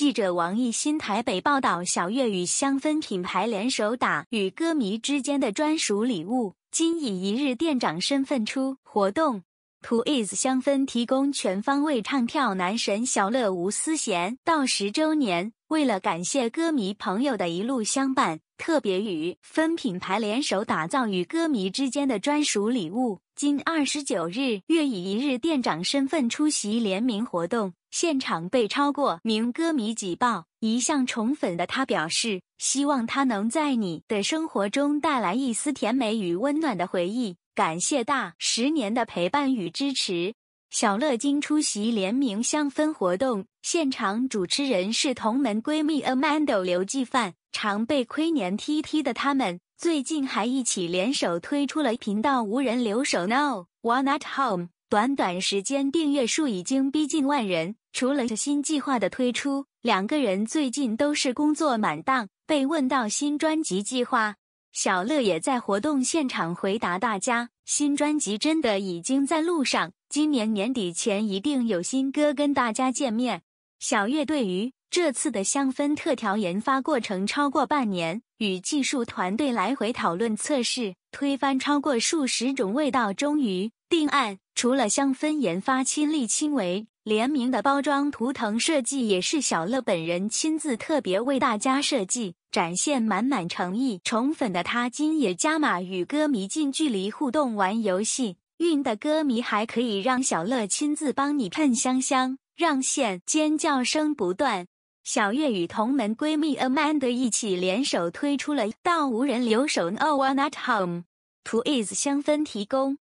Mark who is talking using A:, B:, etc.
A: 记者王艺新台北报道：小月与香氛品牌联手打与歌迷之间的专属礼物，今以一日店长身份出活动。图 is 香氛提供全方位唱跳男神小乐吴思贤到十周年，为了感谢歌迷朋友的一路相伴，特别与分品牌联手打造与歌迷之间的专属礼物。今二十九日月以一日店长身份出席联名活动。现场被超过名歌迷挤爆，一向宠粉的他表示，希望他能在你的生活中带来一丝甜美与温暖的回忆。感谢大十年的陪伴与支持，小乐金出席联名香氛活动，现场主持人是同门闺蜜 Amanda 刘继范，常被亏年 TT 的他们，最近还一起联手推出了频道无人留守 No One At Home。短短时间，订阅数已经逼近万人。除了新计划的推出，两个人最近都是工作满档。被问到新专辑计划，小乐也在活动现场回答大家：“新专辑真的已经在路上，今年年底前一定有新歌跟大家见面。”小月对于这次的香氛特调研发过程超过半年，与技术团队来回讨论测试，推翻超过数十种味道，终于定案。除了香氛研发亲力亲为，联名的包装图腾设计也是小乐本人亲自特别为大家设计，展现满满诚意。宠粉的他今也加码与歌迷近距离互动玩游戏，运的歌迷还可以让小乐亲自帮你喷香香，让线尖叫声不断。小月与同门闺蜜 Amanda 一起联手推出了到无人留守 No One At Home，图 is 香氛提供。